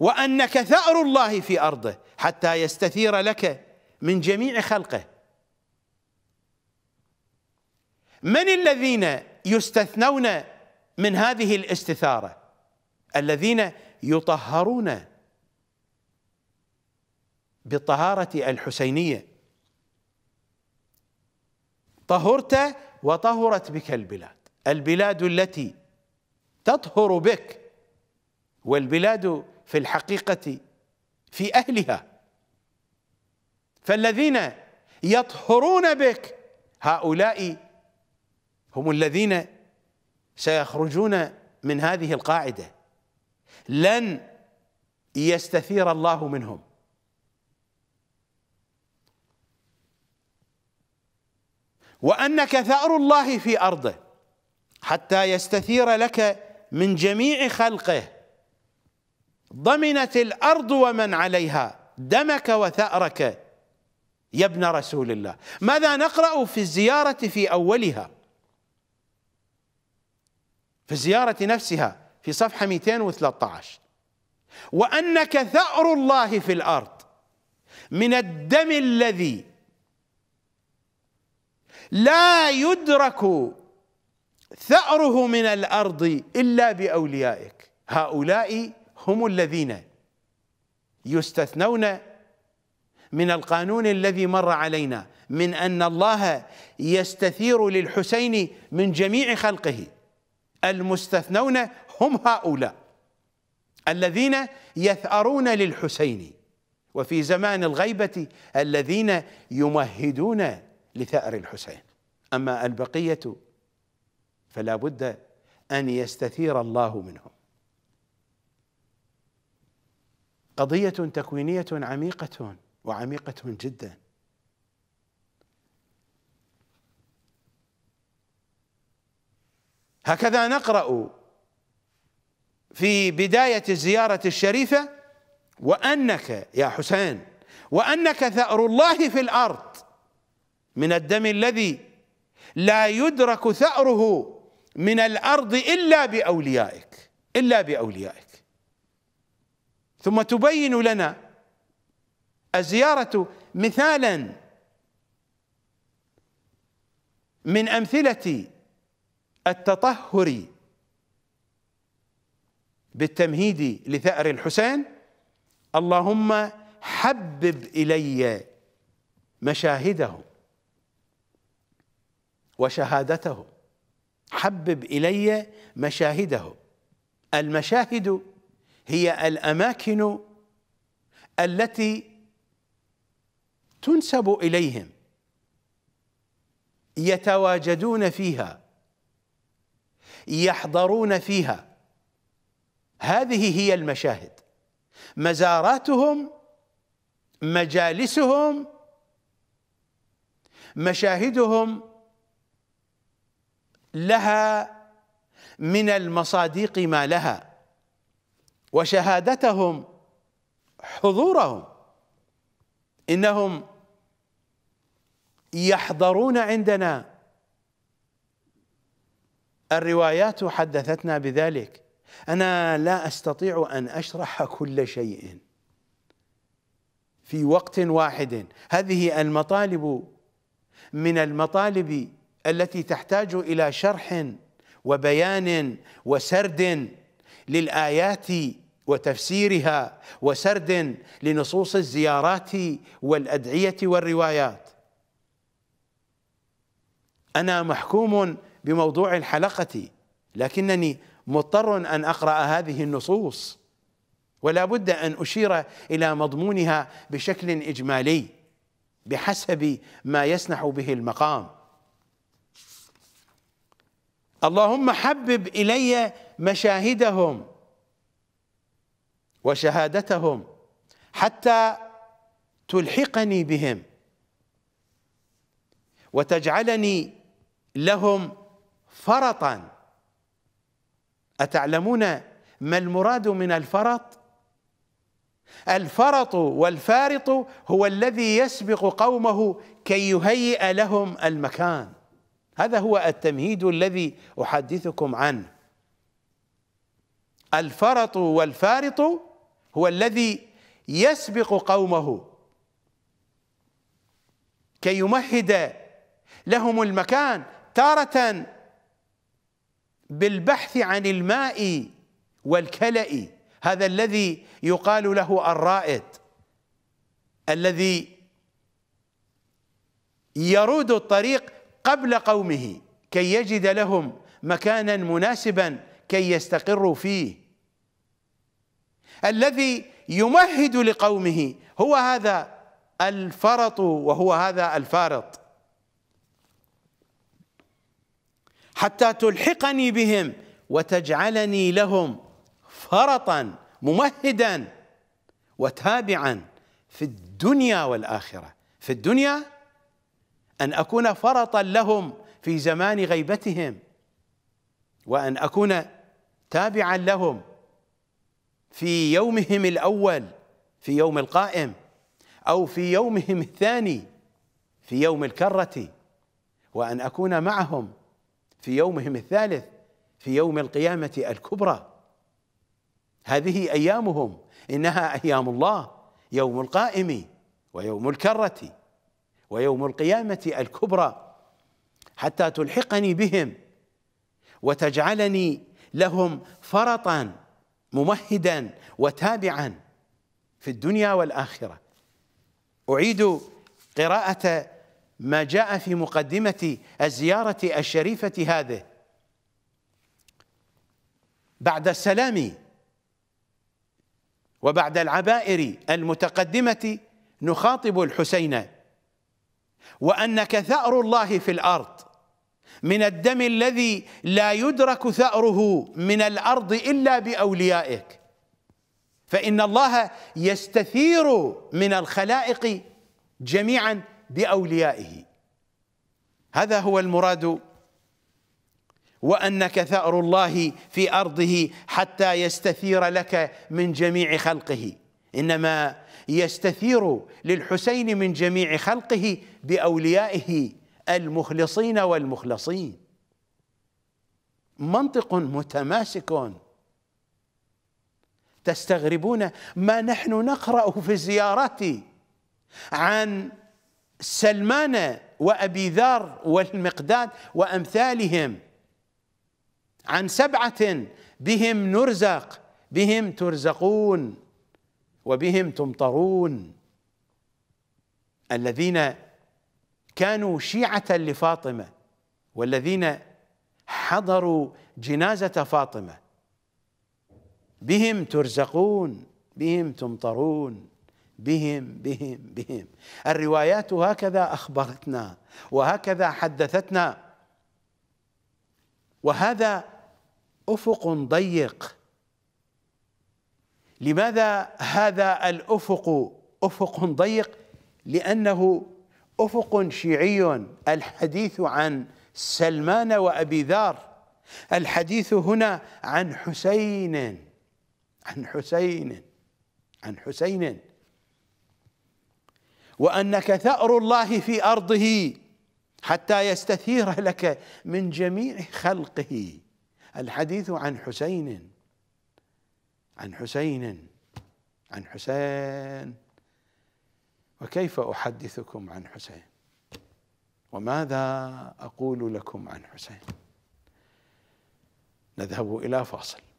وأنك ثأر الله في أرضه حتى يستثير لك من جميع خلقه من الذين يستثنون من هذه الاستثارة الذين يطهرون بالطهارة الحسينية طهرت وطهرت بك البلاد البلاد التي تطهر بك والبلاد في الحقيقة في أهلها فالذين يطهرون بك هؤلاء هم الذين سيخرجون من هذه القاعدة لن يستثير الله منهم وأنك ثأر الله في أرضه حتى يستثير لك من جميع خلقه ضمنت الارض ومن عليها دمك وثارك يا ابن رسول الله ماذا نقرا في الزياره في اولها في الزياره نفسها في صفحه 213 وانك ثار الله في الارض من الدم الذي لا يدرك ثاره من الارض الا باوليائك هؤلاء هم الذين يستثنون من القانون الذي مر علينا من أن الله يستثير للحسين من جميع خلقه المستثنون هم هؤلاء الذين يثأرون للحسين وفي زمان الغيبة الذين يمهدون لثأر الحسين أما البقية فلا بد أن يستثير الله منهم قضيه تكوينيه عميقه وعميقه جدا هكذا نقرا في بدايه الزياره الشريفه وانك يا حسين وانك ثار الله في الارض من الدم الذي لا يدرك ثاره من الارض الا باوليائك الا باوليائك ثم تبين لنا الزيارة مثالا من أمثلة التطهر بالتمهيد لثأر الحسين اللهم حبب إلي مشاهده وشهادته حبب إلي مشاهده المشاهد هي الاماكن التي تنسب اليهم يتواجدون فيها يحضرون فيها هذه هي المشاهد مزاراتهم مجالسهم مشاهدهم لها من المصادق ما لها وشهادتهم حضورهم انهم يحضرون عندنا الروايات حدثتنا بذلك انا لا استطيع ان اشرح كل شيء في وقت واحد هذه المطالب من المطالب التي تحتاج الى شرح وبيان وسرد للايات وتفسيرها وسرد لنصوص الزيارات والادعيه والروايات انا محكوم بموضوع الحلقه لكنني مضطر ان اقرا هذه النصوص ولا بد ان اشير الى مضمونها بشكل اجمالي بحسب ما يسنح به المقام اللهم حبب الي مشاهدهم وشهادتهم حتى تلحقني بهم وتجعلني لهم فرطا اتعلمون ما المراد من الفرط الفرط والفارط هو الذي يسبق قومه كي يهيئ لهم المكان هذا هو التمهيد الذي احدثكم عنه الفرط والفارط هو الذي يسبق قومه كي يمهد لهم المكان تارة بالبحث عن الماء والكلأ هذا الذي يقال له الرائد الذي يرود الطريق قبل قومه كي يجد لهم مكانا مناسبا كي يستقروا فيه الذي يمهد لقومه هو هذا الفرط وهو هذا الفارط حتى تلحقني بهم وتجعلني لهم فرطا ممهدا وتابعا في الدنيا والاخره في الدنيا ان اكون فرطا لهم في زمان غيبتهم وان اكون تابعا لهم في يومهم الاول في يوم القائم او في يومهم الثاني في يوم الكره وان اكون معهم في يومهم الثالث في يوم القيامه الكبرى هذه ايامهم انها ايام الله يوم القائم ويوم الكره ويوم القيامه الكبرى حتى تلحقني بهم وتجعلني لهم فرطا ممهدا وتابعا في الدنيا والاخره اعيد قراءه ما جاء في مقدمه الزياره الشريفه هذه بعد السلام وبعد العبائر المتقدمه نخاطب الحسين وانك ثار الله في الارض من الدم الذي لا يدرك ثأره من الأرض إلا بأوليائك فإن الله يستثير من الخلائق جميعا بأوليائه هذا هو المراد وأنك ثأر الله في أرضه حتى يستثير لك من جميع خلقه إنما يستثير للحسين من جميع خلقه بأوليائه المخلصين والمخلصين منطق متماسك تستغربون ما نحن نقرأ في الزيارات عن سلمان وأبي ذر والمقداد وأمثالهم عن سبعة بهم نرزق بهم ترزقون وبهم تمطرون الذين كانوا شيعة لفاطمة والذين حضروا جنازة فاطمة بهم ترزقون بهم تمطرون بهم بهم بهم الروايات هكذا أخبرتنا وهكذا حدثتنا وهذا أفق ضيق لماذا هذا الأفق أفق ضيق لأنه أفق شيعي الحديث عن سلمان وأبي ذار الحديث هنا عن حسين عن حسين عن حسين وأنك ثأر الله في أرضه حتى يستثير لك من جميع خلقه الحديث عن حسين عن حسين عن حسين وكيف احدثكم عن حسين وماذا اقول لكم عن حسين نذهب الى فاصل